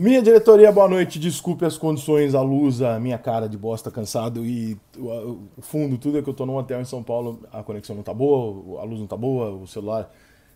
Minha diretoria, boa noite. Desculpe as condições, a luz, a minha cara de bosta cansado e o fundo, tudo é que eu tô num hotel em São Paulo, a conexão não tá boa, a luz não tá boa, o celular,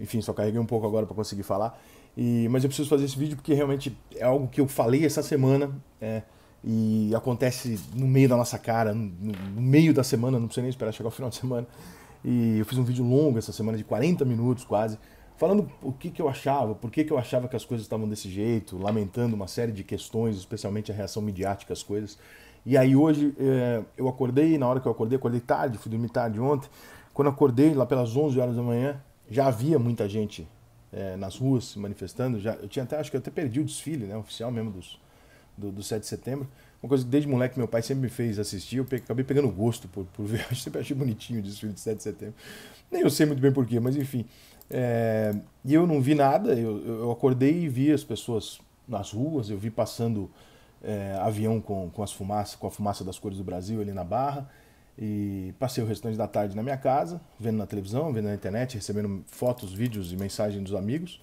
enfim, só carreguei um pouco agora para conseguir falar. E, mas eu preciso fazer esse vídeo porque realmente é algo que eu falei essa semana é, e acontece no meio da nossa cara, no, no meio da semana, não precisa nem esperar chegar ao final de semana. E eu fiz um vídeo longo essa semana, de 40 minutos quase, falando o que, que eu achava, por que, que eu achava que as coisas estavam desse jeito, lamentando uma série de questões, especialmente a reação midiática às coisas. E aí hoje é, eu acordei, na hora que eu acordei, acordei tarde, fui dormir tarde ontem. Quando acordei, lá pelas 11 horas da manhã, já havia muita gente é, nas ruas se manifestando. Já, eu tinha até, acho que eu até perdi o desfile, né, oficial mesmo dos, do, do 7 de setembro. Uma coisa que desde moleque meu pai sempre me fez assistir, eu peguei acabei pegando gosto por, por ver, eu sempre achei bonitinho o desfile de 7 de setembro. Nem eu sei muito bem porquê, mas enfim. É, e eu não vi nada, eu, eu, acordei e vi as pessoas nas ruas, eu vi passando é, avião com, com as fumaças, com a fumaça das cores do Brasil ali na barra. E passei o restante da tarde na minha casa, vendo na televisão, vendo na internet, recebendo fotos, vídeos e mensagens dos amigos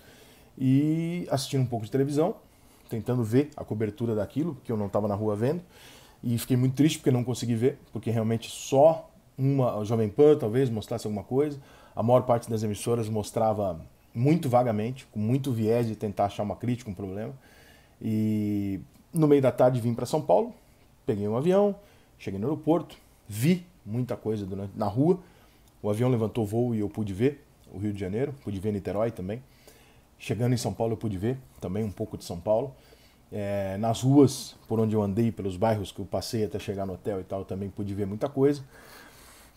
e assistindo um pouco de televisão, tentando ver a cobertura daquilo, porque eu não estava na rua vendo. E fiquei muito triste porque não consegui ver, porque realmente só uma Jovem Pan talvez mostrasse alguma coisa, a maior parte das emissoras mostrava muito vagamente, com muito viés de tentar achar uma crítica, um problema. E no meio da tarde vim para São Paulo, peguei um avião, cheguei no aeroporto, vi muita coisa durante, na rua. O avião levantou voo e eu pude ver o Rio de Janeiro, pude ver Niterói também. Chegando em São Paulo eu pude ver também um pouco de São Paulo. É, nas ruas por onde eu andei, pelos bairros que eu passei até chegar no hotel e tal, eu também pude ver muita coisa.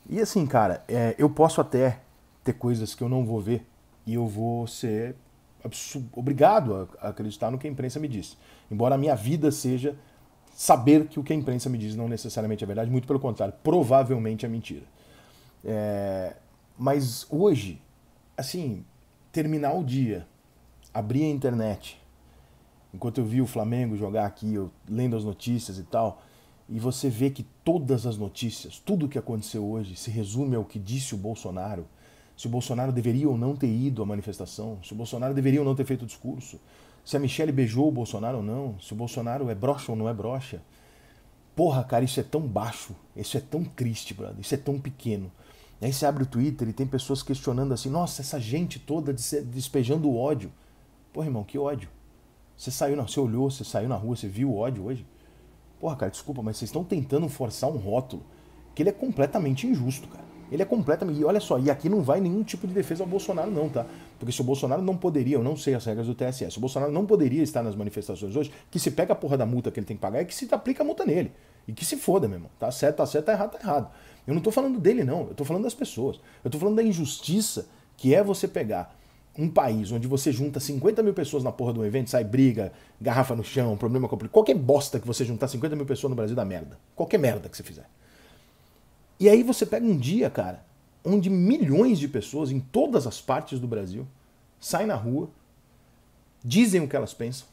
E assim, cara, é, eu posso até ter coisas que eu não vou ver e eu vou ser obrigado a acreditar no que a imprensa me diz. Embora a minha vida seja saber que o que a imprensa me diz não necessariamente é verdade, muito pelo contrário, provavelmente é mentira. É... Mas hoje, assim, terminar o dia, abrir a internet, enquanto eu vi o Flamengo jogar aqui, eu lendo as notícias e tal, e você vê que todas as notícias, tudo o que aconteceu hoje, se resume ao que disse o Bolsonaro se o Bolsonaro deveria ou não ter ido à manifestação, se o Bolsonaro deveria ou não ter feito o discurso, se a Michelle beijou o Bolsonaro ou não, se o Bolsonaro é brocha ou não é brocha. Porra, cara, isso é tão baixo, isso é tão triste, brother, isso é tão pequeno. E aí você abre o Twitter e tem pessoas questionando assim: nossa, essa gente toda despejando o ódio. Porra, irmão, que ódio. Você saiu, você olhou, você saiu na rua, você viu o ódio hoje? Porra, cara, desculpa, mas vocês estão tentando forçar um rótulo que ele é completamente injusto, cara. Ele é completamente. E olha só, e aqui não vai nenhum tipo de defesa ao Bolsonaro, não, tá? Porque se o Bolsonaro não poderia, eu não sei as regras do TSE, se o Bolsonaro não poderia estar nas manifestações hoje, que se pega a porra da multa que ele tem que pagar e é que se aplica a multa nele. E que se foda, meu irmão. Tá certo, tá certo, tá errado, tá errado. Eu não tô falando dele, não. Eu tô falando das pessoas. Eu tô falando da injustiça que é você pegar um país onde você junta 50 mil pessoas na porra de um evento, sai briga, garrafa no chão, problema complicado. Qualquer bosta que você juntar 50 mil pessoas no Brasil dá merda. Qualquer merda que você fizer. E aí você pega um dia, cara, onde milhões de pessoas em todas as partes do Brasil saem na rua, dizem o que elas pensam,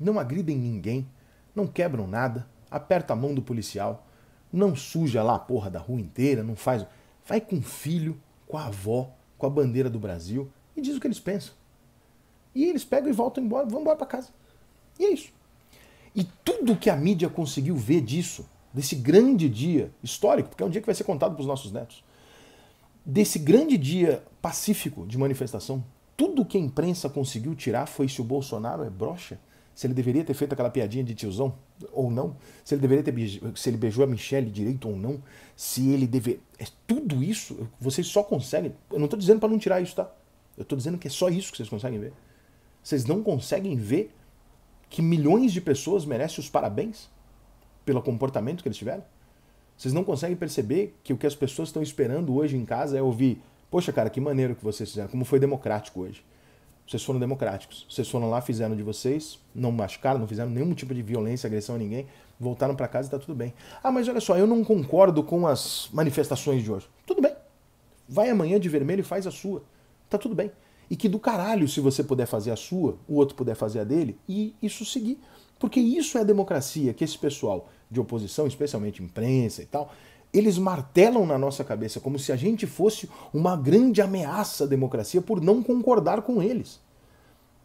não agridem ninguém, não quebram nada, aperta a mão do policial, não suja lá a porra da rua inteira, não faz. Vai com o filho, com a avó, com a bandeira do Brasil e diz o que eles pensam. E eles pegam e voltam embora, vão embora para casa. E é isso. E tudo que a mídia conseguiu ver disso desse grande dia histórico, porque é um dia que vai ser contado para os nossos netos, desse grande dia pacífico de manifestação, tudo que a imprensa conseguiu tirar foi se o Bolsonaro é brocha, se ele deveria ter feito aquela piadinha de tiozão ou não, se ele deveria ter se ele beijou a Michelle direito ou não, se ele deve é tudo isso, vocês só conseguem, eu não estou dizendo para não tirar isso, tá? Eu estou dizendo que é só isso que vocês conseguem ver. Vocês não conseguem ver que milhões de pessoas merecem os parabéns pelo comportamento que eles tiveram? Vocês não conseguem perceber que o que as pessoas estão esperando hoje em casa é ouvir: Poxa, cara, que maneiro que vocês fizeram, como foi democrático hoje. Vocês foram democráticos. Vocês foram lá, fizeram de vocês, não machucaram, não fizeram nenhum tipo de violência, agressão a ninguém, voltaram para casa e está tudo bem. Ah, mas olha só, eu não concordo com as manifestações de hoje. Tudo bem. Vai amanhã de vermelho e faz a sua. Tá tudo bem. E que do caralho, se você puder fazer a sua, o outro puder fazer a dele, e isso seguir. Porque isso é democracia, que esse pessoal de oposição, especialmente imprensa e tal, eles martelam na nossa cabeça como se a gente fosse uma grande ameaça à democracia por não concordar com eles.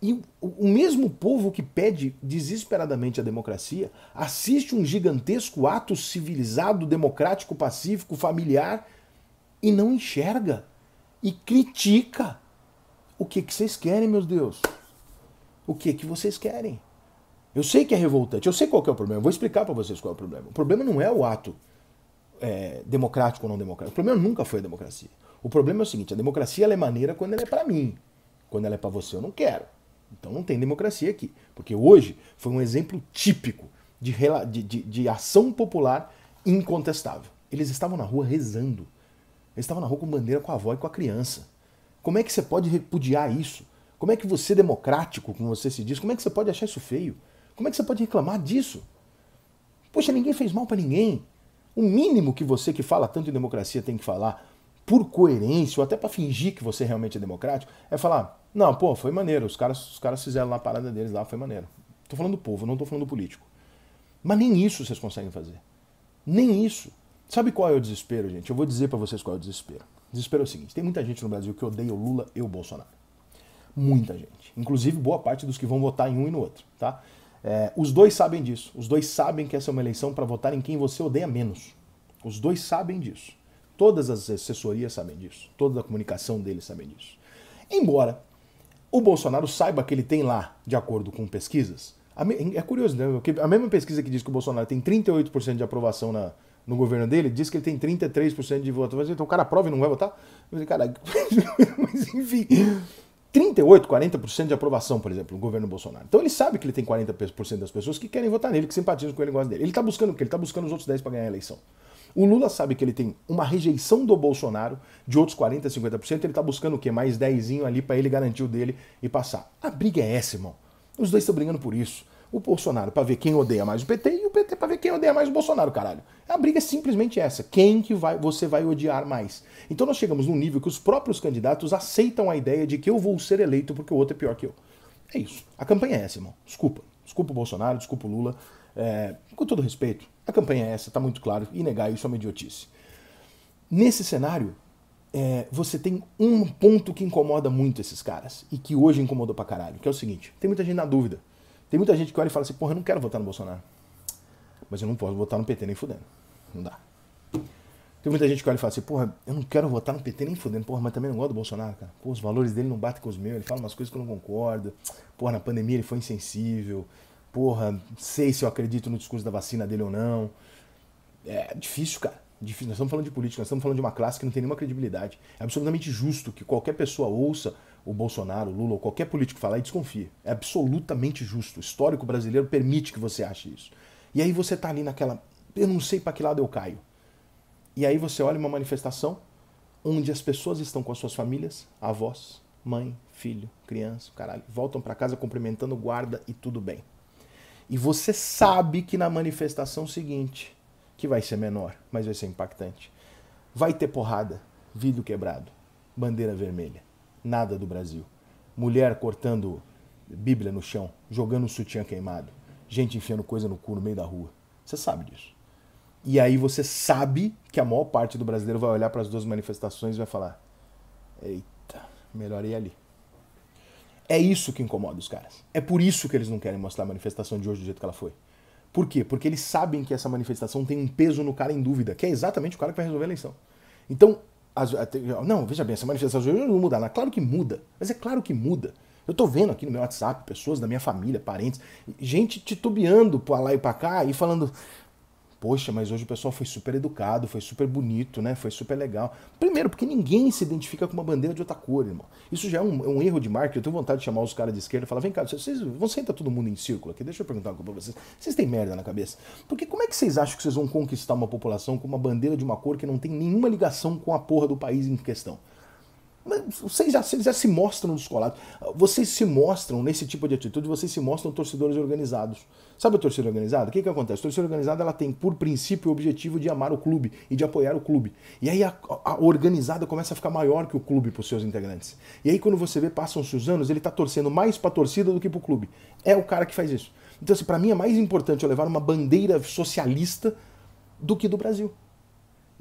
E o mesmo povo que pede desesperadamente a democracia assiste um gigantesco ato civilizado, democrático, pacífico, familiar e não enxerga e critica. O que, que vocês querem, meus Deus? O que, que vocês querem? Eu sei que é revoltante, eu sei qual é o problema, eu vou explicar para vocês qual é o problema. O problema não é o ato é, democrático ou não democrático, o problema nunca foi a democracia. O problema é o seguinte, a democracia é maneira quando ela é para mim, quando ela é para você eu não quero. Então não tem democracia aqui, porque hoje foi um exemplo típico de, de, de, de ação popular incontestável. Eles estavam na rua rezando, eles estavam na rua com bandeira, com a avó e com a criança. Como é que você pode repudiar isso? Como é que você, democrático, como você se diz, como é que você pode achar isso feio? Como é que você pode reclamar disso? Poxa, ninguém fez mal para ninguém. O mínimo que você que fala tanto em democracia tem que falar, por coerência, ou até para fingir que você realmente é democrático, é falar: não, pô, foi maneiro, os caras, os caras fizeram lá a parada deles lá, foi maneiro. Tô falando do povo, não tô falando do político. Mas nem isso vocês conseguem fazer. Nem isso. Sabe qual é o desespero, gente? Eu vou dizer para vocês qual é o desespero. desespero é o seguinte: tem muita gente no Brasil que odeia o Lula e o Bolsonaro. Muita gente. Inclusive boa parte dos que vão votar em um e no outro, tá? É, os dois sabem disso. Os dois sabem que essa é uma eleição para votar em quem você odeia menos. Os dois sabem disso. Todas as assessorias sabem disso. Toda a comunicação deles sabem disso. Embora o Bolsonaro saiba que ele tem lá, de acordo com pesquisas, é curioso, né? a mesma pesquisa que diz que o Bolsonaro tem 38% de aprovação na, no governo dele, diz que ele tem 33% de voto. Então o cara aprova e não vai votar? Mas, cara, mas enfim. 38, 40% de aprovação, por exemplo, no governo Bolsonaro. Então ele sabe que ele tem 40% das pessoas que querem votar nele, que simpatizam com ele, gostam dele. Ele está buscando o quê? Ele está buscando os outros 10 para ganhar a eleição. O Lula sabe que ele tem uma rejeição do Bolsonaro de outros 40, 50%, ele está buscando o quê? Mais 10 ali para ele garantir o dele e passar. A briga é essa, irmão. Os dois estão brigando por isso. O Bolsonaro para ver quem odeia mais o PT e o PT para ver quem odeia mais o Bolsonaro, caralho. A briga é simplesmente essa. Quem que vai, você vai odiar mais? Então nós chegamos num nível que os próprios candidatos aceitam a ideia de que eu vou ser eleito porque o outro é pior que eu. É isso. A campanha é essa, irmão. Desculpa. Desculpa o Bolsonaro, desculpa o Lula. É, com todo respeito, a campanha é essa, tá muito claro, e negar isso é uma idiotice. Nesse cenário, é, você tem um ponto que incomoda muito esses caras, e que hoje incomodou pra caralho, que é o seguinte: tem muita gente na dúvida. Tem muita gente que olha e fala assim, porra, eu não quero votar no Bolsonaro. Mas eu não posso votar no PT nem fudendo. Não dá. Tem muita gente que olha e fala assim, porra, eu não quero votar no PT nem fudendo, porra, mas também não gosto do Bolsonaro, cara. Porra, os valores dele não batem com os meus, ele fala umas coisas que eu não concordo. Porra, na pandemia ele foi insensível. Porra, sei se eu acredito no discurso da vacina dele ou não. É difícil, cara. Difícil. Nós estamos falando de política, nós estamos falando de uma classe que não tem nenhuma credibilidade. É absolutamente justo que qualquer pessoa ouça o Bolsonaro, o Lula ou qualquer político falar e desconfia. É absolutamente justo. O histórico brasileiro permite que você ache isso. E aí você tá ali naquela, eu não sei para que lado eu caio. E aí você olha uma manifestação onde as pessoas estão com as suas famílias, avós, mãe, filho, criança, caralho, voltam para casa cumprimentando guarda e tudo bem. E você sabe que na manifestação seguinte, que vai ser menor, mas vai ser impactante, vai ter porrada, vidro quebrado, bandeira vermelha nada do Brasil. Mulher cortando Bíblia no chão, jogando um sutiã queimado, gente enfiando coisa no cu no meio da rua. Você sabe disso. E aí você sabe que a maior parte do brasileiro vai olhar para as duas manifestações e vai falar: eita, melhor ir ali. É isso que incomoda os caras. É por isso que eles não querem mostrar a manifestação de hoje do jeito que ela foi. Por quê? Porque eles sabem que essa manifestação tem um peso no cara em dúvida, que é exatamente o cara que vai resolver a eleição. Então, as, não, veja bem, essa manifestação juvenil não muda nada. Claro que muda, mas é claro que muda. Eu estou vendo aqui no meu WhatsApp pessoas da minha família, parentes, gente titubeando para lá e para cá e falando: poxa, mas hoje o pessoal foi super educado, foi super bonito, né? Foi super legal. Primeiro, porque ninguém se identifica com uma bandeira de outra cor, irmão. Isso já é um, é um erro de marketing. Eu tenho vontade de chamar os caras de esquerda e falar, vem cá, vocês vão sentar todo mundo em círculo aqui, deixa eu perguntar uma coisa pra vocês. Vocês têm merda na cabeça? Porque como é que vocês acham que vocês vão conquistar uma população com uma bandeira de uma cor que não tem nenhuma ligação com a porra do país em questão? Mas vocês já, vocês já se mostram descolados. Vocês se mostram nesse tipo de atitude, vocês se mostram torcedores organizados. Sabe a torcida organizada? O que, que acontece? A torcida organizada ela tem por princípio o objetivo de amar o clube e de apoiar o clube. E aí a, a organizada começa a ficar maior que o clube para os seus integrantes. E aí quando você vê, passam-se os anos, ele está torcendo mais para a torcida do que para o clube. É o cara que faz isso. Então, assim, para mim é mais importante eu levar uma bandeira socialista do que do Brasil.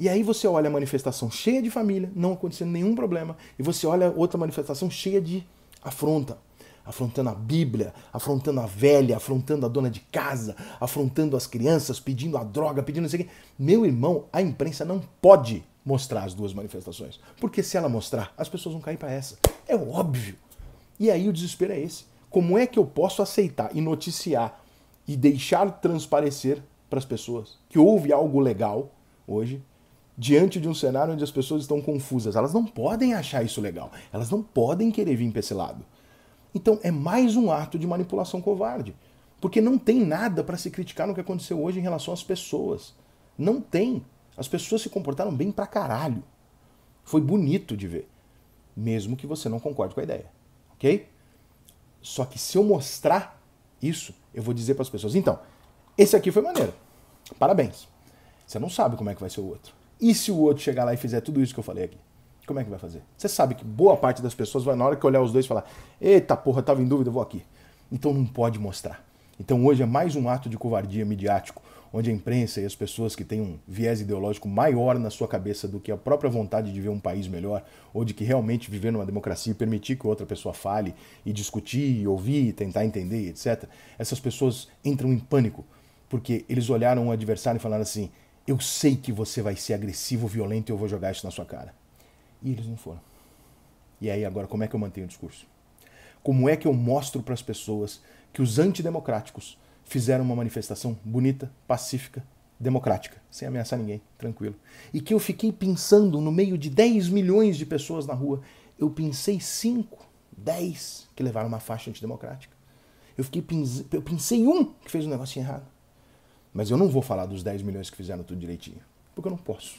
E aí você olha a manifestação cheia de família, não acontecendo nenhum problema, e você olha outra manifestação cheia de afronta. Afrontando a Bíblia, afrontando a velha, afrontando a dona de casa, afrontando as crianças, pedindo a droga, pedindo isso aqui. Meu irmão, a imprensa não pode mostrar as duas manifestações. Porque se ela mostrar, as pessoas vão cair para essa. É óbvio. E aí o desespero é esse. Como é que eu posso aceitar e noticiar e deixar transparecer para as pessoas que houve algo legal hoje diante de um cenário onde as pessoas estão confusas. Elas não podem achar isso legal. Elas não podem querer vir para esse lado. Então é mais um ato de manipulação covarde. Porque não tem nada para se criticar no que aconteceu hoje em relação às pessoas. Não tem. As pessoas se comportaram bem pra caralho. Foi bonito de ver. Mesmo que você não concorde com a ideia. Ok? Só que se eu mostrar isso, eu vou dizer para as pessoas: então, esse aqui foi maneiro. Parabéns. Você não sabe como é que vai ser o outro. E se o outro chegar lá e fizer tudo isso que eu falei aqui? Como é que vai fazer? Você sabe que boa parte das pessoas vai, na hora que olhar os dois, falar: Eita porra, tava em dúvida, vou aqui. Então não pode mostrar. Então hoje é mais um ato de covardia midiático, onde a imprensa e as pessoas que têm um viés ideológico maior na sua cabeça do que a própria vontade de ver um país melhor, ou de que realmente viver numa democracia e permitir que outra pessoa fale e discutir, e ouvir, e tentar entender, etc. Essas pessoas entram em pânico, porque eles olharam o adversário e falaram assim: eu sei que você vai ser agressivo, violento e eu vou jogar isso na sua cara. E eles não foram. E aí agora, como é que eu mantenho o discurso? Como é que eu mostro para as pessoas que os antidemocráticos fizeram uma manifestação bonita, pacífica, democrática, sem ameaçar ninguém, tranquilo. E que eu fiquei pensando no meio de 10 milhões de pessoas na rua, eu pensei 5, 10 que levaram uma faixa antidemocrática. Eu fiquei eu pensei um que fez um negócio errado. Mas eu não vou falar dos 10 milhões que fizeram tudo direitinho, porque eu não posso.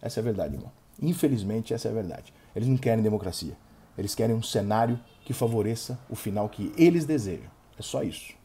Essa é a verdade, irmão. Infelizmente, essa é a verdade. Eles não querem democracia. Eles querem um cenário que favoreça o final que eles desejam. É só isso.